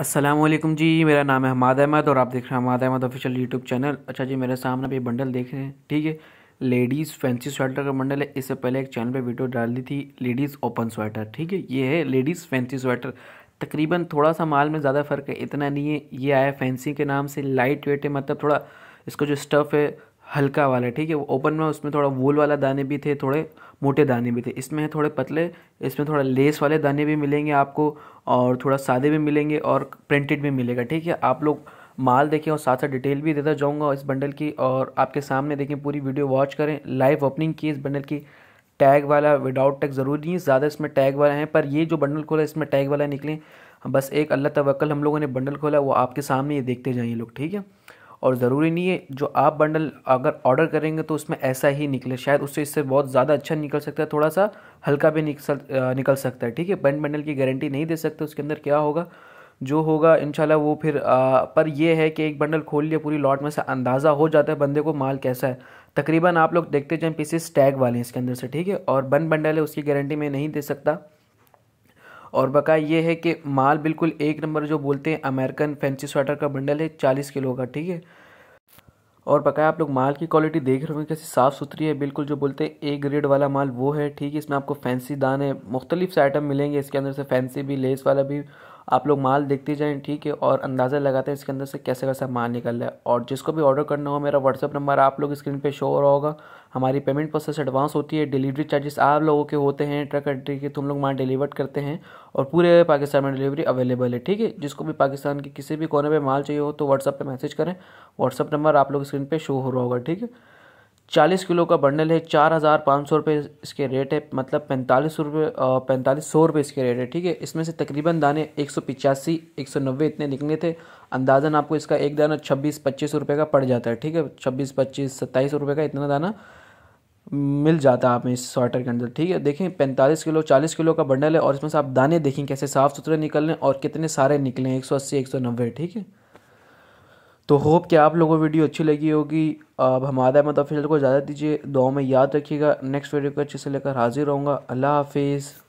असलम जी मेरा नाम है हमाद अहमद और आप देख रहे हैं Hamad Ahmad official YouTube channel अच्छा जी मेरे सामने भी बंडल देख रहे हैं ठीक है लेडीज़ फैंसी स्वेटर का बंडल है इससे पहले एक चैनल पे वीडियो डाल दी थी लेडीज़ ओपन स्वेटर ठीक है ये है लेडीज़ फैंसी स्वेटर तकरीबन थोड़ा सा माल में ज़्यादा फ़र्क है इतना नहीं है ये आया फैंसी के नाम से लाइट वेट है मतलब थोड़ा इसका जो स्टफ़ है हल्का वाला ठीक है ओपन में उसमें थोड़ा वूल वाला दाने भी थे थोड़े मोटे दाने भी थे इसमें थोड़े पतले इसमें थोड़ा लेस वाले दाने भी मिलेंगे आपको और थोड़ा सादे भी मिलेंगे और प्रिंटेड भी मिलेगा ठीक है आप लोग माल देखें और साथ साथ डिटेल भी देता जाऊँगा इस बंडल की और आपके सामने देखें पूरी वीडियो वॉच करें लाइव ओपनिंग की इस बंडल की टैग वाला विदाउट टैग ज़रूरी नहीं ज़्यादा इसमें टैग वाला है पर ये जो बंडल खोला इसमें टैग वाला निकले बस एक अल्लाह तवक्ल हम लोगों ने बंडल खोला वो आपके सामने ये देखते जाइए लोग ठीक है और ज़रूरी नहीं है जो आप बंडल अगर ऑर्डर करेंगे तो उसमें ऐसा ही निकले शायद उससे इससे बहुत ज़्यादा अच्छा निकल सकता है थोड़ा सा हल्का भी निकल निकल सकता है ठीक है पेन बंडल की गारंटी नहीं दे सकते उसके अंदर क्या होगा जो होगा इनशाला वो फिर आ, पर यह है कि एक बंडल खोल लिया पूरी लॉट में से अंदाज़ा हो जाता है बंदे को माल कैसा है तकरीबन आप लोग देखते जाएँ पीसेस टैग वाले हैं इसके अंदर से ठीक है और बन बंडल है उसकी गारंटी मैं नहीं दे सकता और बका ये है कि माल बिल्कुल एक नंबर जो बोलते हैं अमेरिकन फैंसी स्वेटर का बंडल है चालीस किलो का ठीक है और बकाया आप लोग माल की क्वालिटी देख रहे हो कैसे साफ़ सुथरी है बिल्कुल जो बोलते हैं ए ग्रेड वाला माल वो है ठीक है इसमें आपको फैंसी दाने मुख्तलिफ से आइटम मिलेंगे इसके अंदर से फैंसी भी लेस वाला भी आप लोग माल देखते जाएँ ठीक है और अंदाज़ा लगाते हैं इसके अंदर से कैसे कैसा माल निकल रहा है और जिसको भी ऑर्डर करना हो मेरा व्हाट्सअप नंबर आप लोग स्क्रीन पे शो हो रहा होगा हमारी पेमेंट प्रोसेस एडवांस होती है डिलीवरी चार्जेस आप लोगों के होते हैं ट्रक कंट्री के तुम लोग माल डिलीवर्ड करते हैं और पूरे पाकिस्तान में डिलीवरी अवेलेबल है ठीक है जिसको भी पाकिस्तान के किसी भी कोने पर माल चाहिए हो तो व्हाट्सअप पर मैसेज करें व्हाट्सअप नंबर आप लोग स्क्रीन पर शो हो रहा होगा ठीक है चालीस किलो का बंडल है चार हज़ार पाँच सौ रुपये इसके रेट है मतलब पैंतालीस रुपये पैंतालीस सौ रुपये इसके रेट है ठीक है इसमें से तकरीबन दाने एक सौ पिचासी एक सौ नब्बे इतने निकले थे अंदाज़न आपको इसका एक दाना छब्बीस पच्चीस रुपये का पड़ जाता है ठीक है छब्बीस पच्चीस सत्ताईस रुपये का इतना दाना मिल जाता है आप इस स्वाटर के अंदर ठीक है देखें पैंतालीस किलो चालीस किलो का बंडल है और इसमें से आप दाने देखें कैसे साफ़ सुथरे निकल और कितने सारे निकले हैं एक सौ अस्सी एक सौ नब्बे ठीक है तो होप कि आप लोगों को वीडियो अच्छी लगी होगी अब हमारा अहमद ऑफिशियल को ज़्यादा दीजिए दुआ में याद रखिएगा नेक्स्ट वीडियो को अच्छे से लेकर हाजिर रहूँगा अल्लाह हाफिज़